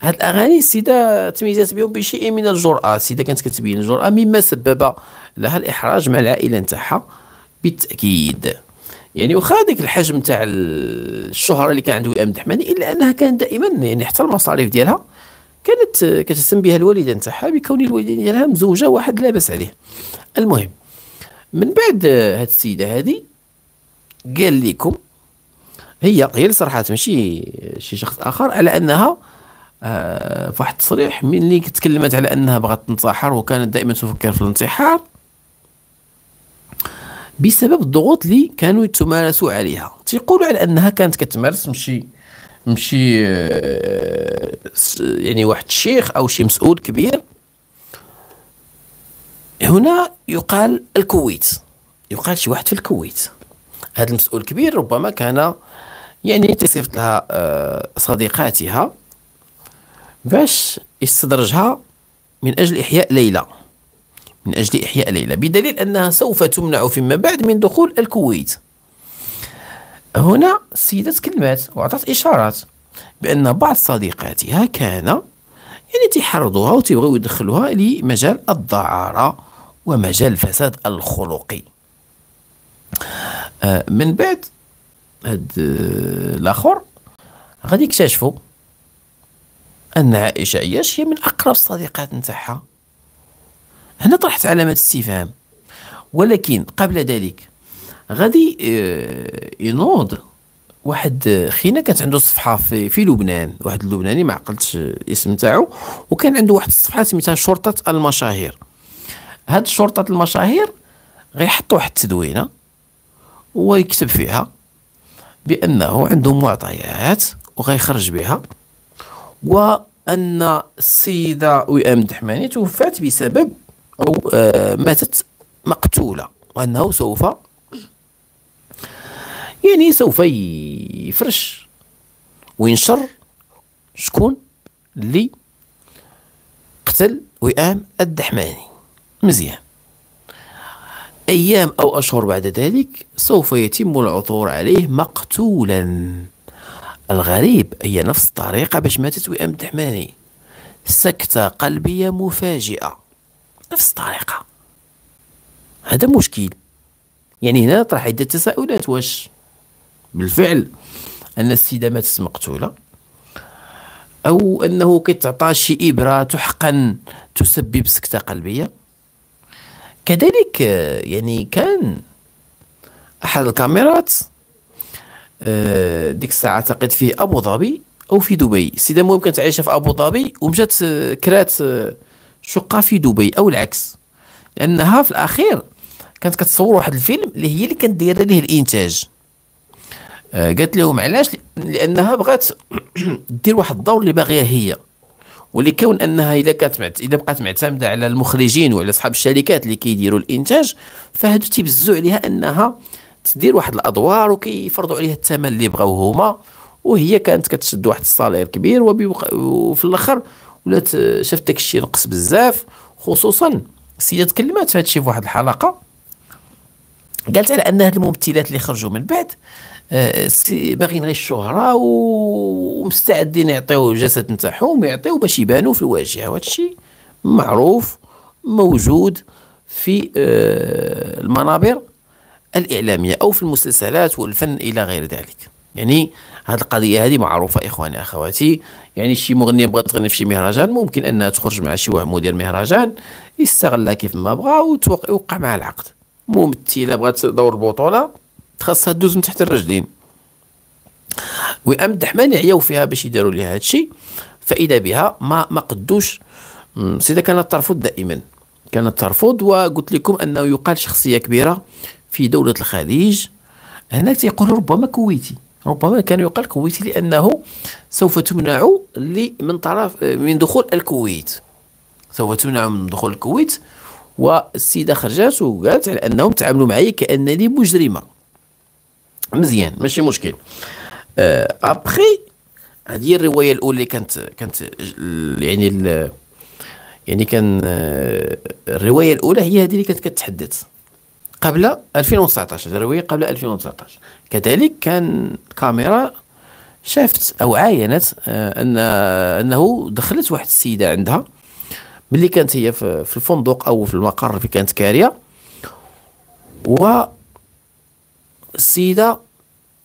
هاد الاغاني السيده تميزات بهم بشيء من الجراه السيده كانت كتبين الجراه مما سبب لها الاحراج مع العائله نتاعها بالتاكيد يعني واخا هذاك الحجم تاع الشهره اللي كان عنده وئام الدحماني الا انها كانت دائما يعني حتى المصاريف ديالها كانت كتهتم بها الوالده نتاعها بكون الوالدين ديالها مزوجه واحد لاباس عليه المهم من بعد هاد السيده هذه قال لكم هي هي اللي صرحات ماشي شي شخص اخر على انها آه فواحد التصريح ملي تكلمت على انها بغات تنتحر وكانت دائما تفكر في الانتحار بسبب الضغوط اللي كانوا يتمارسوا عليها تيقولوا على انها كانت كتمارس مشي مشي آه، يعني واحد الشيخ او شي مسؤول كبير هنا يقال الكويت يقال شي واحد في الكويت هذا المسؤول الكبير ربما كان يعني تصيفط لها آه، صديقاتها باش يستدرجها من اجل احياء ليلى من أجل إحياء ليلى بدليل أنها سوف تمنع فيما بعد من دخول الكويت هنا السيدة تكلمات وعطت إشارات بأن بعض صديقاتها كان يعني تيحرضوها وتبغيو يدخلوها لمجال الدعارة ومجال الفساد الخلقي آه، من بعد هاد آه، الاخر غادي يكتشفوا ان عائشه عياش هي من اقرب الصديقات نتاعها هنا طرحت علامة استفهام ولكن قبل ذلك غادي آه، ينوض واحد آه، خينا كانت عنده صفحه في, في لبنان واحد اللبناني ما عقلتش الاسم تاعو وكان عنده واحد الصفحه سميتها شرطه المشاهير هاد شرطه المشاهير غيحط واحد التدوينه ويكتب فيها بانه عنده معطيات وغيخرج بها وان السيده وئام دحماني توفات بسبب أو آه، ماتت مقتولة وأنه سوف يعني سوف يفرش وينشر شكون اللي قتل وئام الدحماني مزيان أيام أو أشهر بعد ذلك سوف يتم العثور عليه مقتولا الغريب هي نفس الطريقة باش ماتت وئام الدحماني سكتة قلبية مفاجئة نفس الطريقه هذا مشكل يعني هنا طرح عده تساؤلات واش بالفعل ان السيده ماتت مقتوله او انه كتعطى شي ابره تحقن تسبب سكته قلبيه كذلك يعني كان احد الكاميرات آه، ديك الساعه اعتقد في ابو ظبي او في دبي السيده المهم كانت عايشه في ابو ظبي ومشات آه، كرات آه، شقة في دبي أو العكس لأنها في الأخير كانت كتصور واحد الفيلم اللي هي اللي كانت دايره ليه الانتاج آه، قالت لهم علاش لانها بغات (clears throat) دير واحد الدور اللي باغيه هي ولكون انها اذا كانت معت... اذا بقات معتمده على المخرجين وعلى اصحاب الشركات اللي كيديروا الانتاج فهادو تيبزوا عليها انها تدير واحد الادوار وكيفرضوا عليها الثمن اللي بغاو هما وهي كانت كتشد واحد الصالير كبير وبيبق... وفي الاخر ولات آه، شافت داك الشيء نقص بزاف خصوصا السيده تكلمات في الشيء في واحد الحلقه قالت على ان هاد الممثلات اللي خرجوا من بعد آه، باغيين غير الشهره ومستعدين يعطيو الجسد نتاعهم يعطيو باش يبانوا في الواجهه وهادشي معروف موجود في آه، المنابر الاعلاميه او في المسلسلات والفن الى غير ذلك يعني هذه القضيه هذه معروفه اخواني اخواتي يعني شي مغنيه بغات تغني في شي مهرجان ممكن انها تخرج مع شي واحد مدير مهرجان يستغلها كيف ما بغا ويوقع معها العقد ممثله بغات دور البطوله خاصها دوز من تحت الرجلين وام دحمان عياو فيها باش يديروا لها هادشي فاذا بها ما ما قدوش سيدا كانت ترفض دائما كانت ترفض وقلت لكم انه يقال شخصيه كبيره في دوله الخليج هناك تيقولوا ربما كويتي ربما كان يقال كويتي لأنه سوف تمنع من طرف من دخول الكويت سوف تمنع من دخول الكويت والسيدة خرجت وقالت على أنهم تعاملوا معي كأنني مجرمة مزيان ماشي مشكل أبخي هذه الرواية الأولى اللي كانت كانت يعني يعني كان آه، الرواية الأولى هي هذه اللي كانت كتحدث قبل 2019 جروية قبل 2019 كذلك كان كاميرا شافت او عاينت آه، ان آه، انه دخلت واحد السيده عندها ملي كانت هي في الفندق او في المقر في كانت كاريه و السيده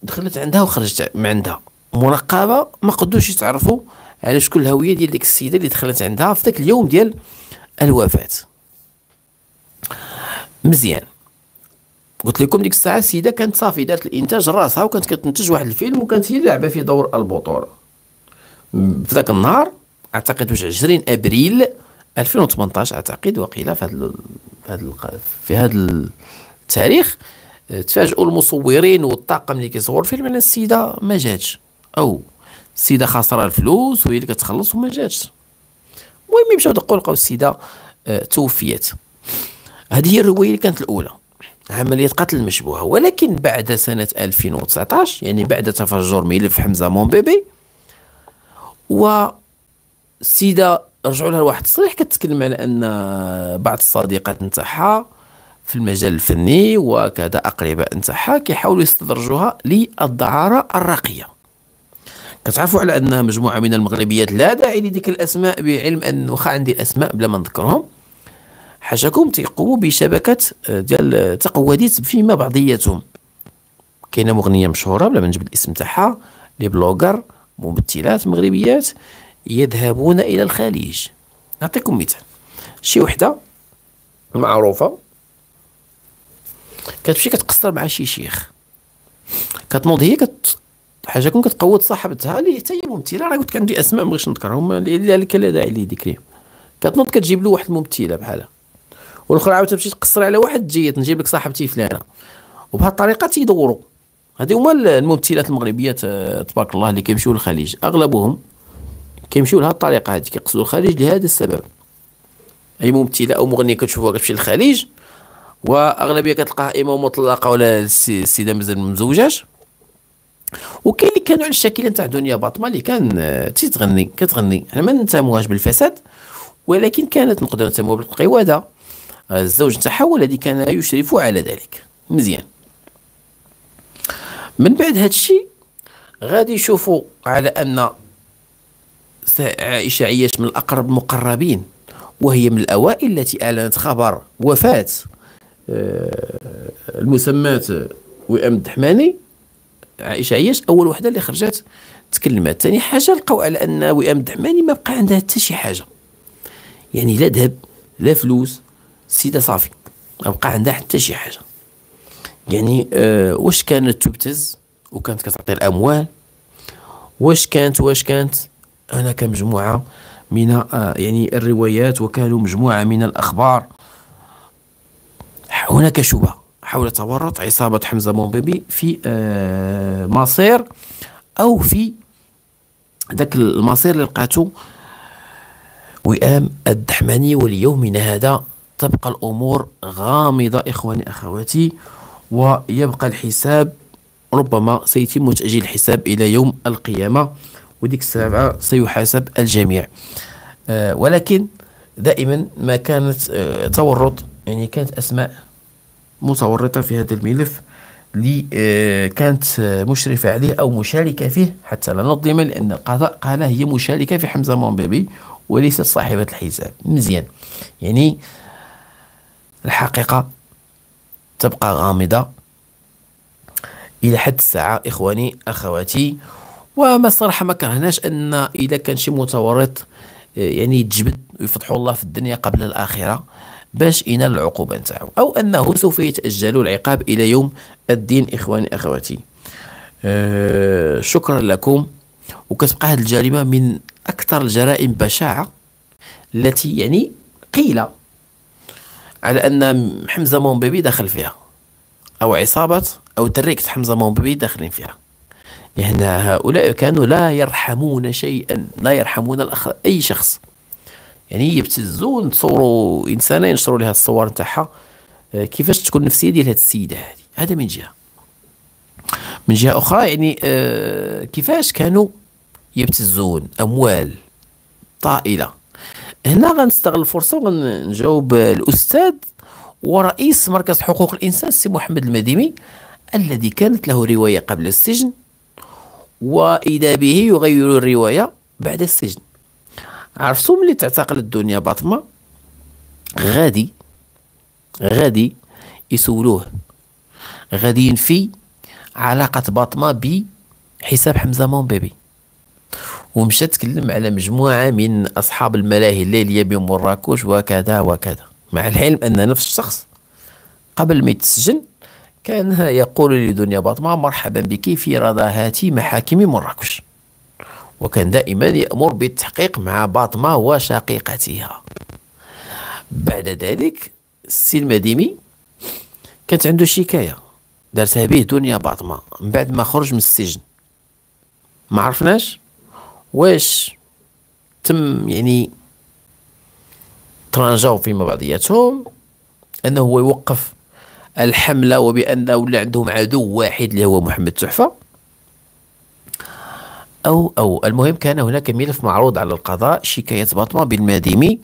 دخلت عندها وخرجت من عندها مراقبه ما قدوش يتعرفوا على شكون الهويه ديال ديك السيده اللي دخلت عندها في ذاك اليوم ديال الوفاه مزيان قلت لكم ديك الساعه السيده كانت صافي دارت الانتاج راسها وكانت كتنتج واحد الفيلم وكانت هي لعبه في دور البطوله في ذاك النهار اعتقد واش 20 ابريل 2018 اعتقد وقيله في هذا في هذا التاريخ تفاجئوا المصورين والطاقم اللي كيصور الفيلم ان السيده ما جاتش او السيده خاسره الفلوس وهي اللي كتخلص وما جاتش المهم مشاو دقوا لقاو السيده آه، توفيت هذه هي الروايه اللي كانت الاولى عملية قتل مشبوهة ولكن بعد سنة 2019 يعني بعد تفجر ملف حمزة مونبيبي و السيدة رجعوا لها واحد التصريح كتكلم على أن بعض الصديقات نتاعها في المجال الفني وكذا أقرباء نتاعها كيحاولوا يستدرجوها للدعارة الراقية كتعرفوا على أنها مجموعة من المغربيات لا داعي لديك الأسماء بعلم أن واخا عندي الأسماء بلا ما نذكرهم حاشاكم تيقوموا بشبكه ديال تقواديت فيما بعضياتهم كاينه مغنيه مشهوره بلا ما نجيب الاسم تاعها لي بلوغر ممثلات مغربيات يذهبون الى الخليج نعطيكم مثال شي وحده معروفه كتمشي كتقصر مع شي شيخ كتنوض هي كت حاجه كون كتقود صاحبتها اللي حتى هي ممثله راه قلت عندي اسماء ما بغيتش نذكرهم لذلك لا داعي لذكرهم كتنوض كتجيب له واحد الممثله بحالها والاخرى عاود تمشي تقصر على واحد تجي نجيب لك صاحبتي فلانه وبهذه الطريقه تيدوروا هذه هما الممثلات المغربيه آه، تبارك الله اللي كيمشيو للخليج اغلبهم كيمشيو لهذه الطريقه هذه كيقصدوا الخليج لهذا السبب اي ممثله او مغنيه كتشوفوها كتمشي للخليج واغلبيه كتلقاها اما مطلقه ولا السيده مازال ما مزوجاش وكاين اللي كانوا على الشكل نتاع دنيا باطمه اللي كان آه، تيتغني كتغني حنا ما نتهموهاش بالفساد ولكن كانت نقدر نتهموها بالقواده الزوج نتاعها الذي كان يشرف على ذلك مزيان من بعد هذا الشيء غادي يشوفوا على ان عائشه عياش من الاقرب المقربين وهي من الاوائل التي اعلنت خبر وفاه آه، المسماه وئام الدحماني عائشه عياش اول وحده اللي خرجت تكلمت ثاني حاجه لقاو على ان وئام الدحماني ما بقى عندها حتى شي حاجه يعني لا ذهب لا فلوس السيده صافي ما بقى عندها حتى شي حاجه يعني آه واش كانت تبتز وكانت كتعطي الاموال واش كانت واش كانت هناك مجموعه من آه يعني الروايات وكانوا مجموعه من الاخبار هناك شبهه حول تورط عصابه حمزه مومبيبي في آه مصير او في ذاك المصير اللي لقاتو وئام الدحماني وليومنا هذا تبقى الأمور غامضة إخواني أخواتي ويبقى الحساب ربما سيتم تأجيل الحساب إلى يوم القيامة وديك الساعة سيحاسب الجميع أه ولكن دائما ما كانت أه تورط يعني كانت أسماء متورطة في هذا الملف اللي أه كانت مشرفة عليه أو مشاركة فيه حتى لا نظلم لأن القضاء قال هي مشاركة في حمزة مونبابي وليست صاحبة الحساب مزيان يعني الحقيقة تبقى غامضة إلى حد الساعة إخواني أخواتي وما الصراحة ما كرهناش أن إذا كان شي متورط يعني يتجبد ويفتحوا الله في الدنيا قبل الآخرة باش ينال العقوبة نتاعو أو أنه سوف يتأجل العقاب إلى يوم الدين إخواني أخواتي أه شكرا لكم وكتبقى هذه الجريمة من أكثر الجرائم بشاعة التي يعني قيل على أن حمزة مومبيبي داخل فيها أو عصابة أو تركة حمزة مومبيبي داخلين فيها لأن يعني هؤلاء كانوا لا يرحمون شيئا لا يرحمون الاخر أي شخص يعني يبتزون تصوروا إنسانة ينشروا لها الصور نتاعها آه، كيفاش تكون النفسية ديال هذه السيدة هذه هذا من جهة من جهة أخرى يعني آه، كيفاش كانوا يبتزون أموال طائلة هنا غنستغل الفرصه ونجاوب الاستاذ ورئيس مركز حقوق الانسان السي محمد المديمي الذي كانت له روايه قبل السجن واذا به يغير الروايه بعد السجن عرفتوا ملي تعتقل الدنيا باطمه غادي غادي يسولوه غادي ينفي علاقه باطمه بحساب حمزه مونبيبي ومشى تكلم على مجموعة من أصحاب الملاهي الليلية بمراكش وكذا وكذا مع العلم أن نفس الشخص قبل ما يتسجن كان يقول لدنيا باطمة مرحبا بك في رضاهات محاكم مراكش وكان دائما يأمر بالتحقيق مع باطمة وشقيقتها بعد ذلك السي المديمي كانت عنده شكاية دارتها به دنيا باطمة من بعد ما خرج من السجن ما عرفناش واش تم يعني ترانجاو فيما بعضياتهم انه هو يوقف الحمله وبان ولا عندهم عدو واحد اللي هو محمد تحفه او او المهم كان هناك ملف معروض على القضاء شكايه باطمه بن ماديمي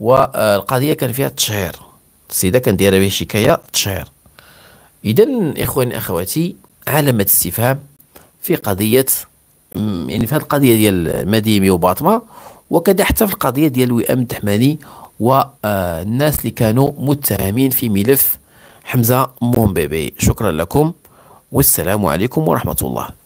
والقضيه كان فيها تشهير السيده كان دايره به شكايه تشهير اذا اخواني اخواتي علامه استفهام في قضيه يعني في هذه القضيه ديال المديمي وباطما وكذا حتى في القضيه ديال وئام الدحماني والناس آه، اللي كانوا متهمين في ملف حمزه مومبيبي شكرا لكم والسلام عليكم ورحمه الله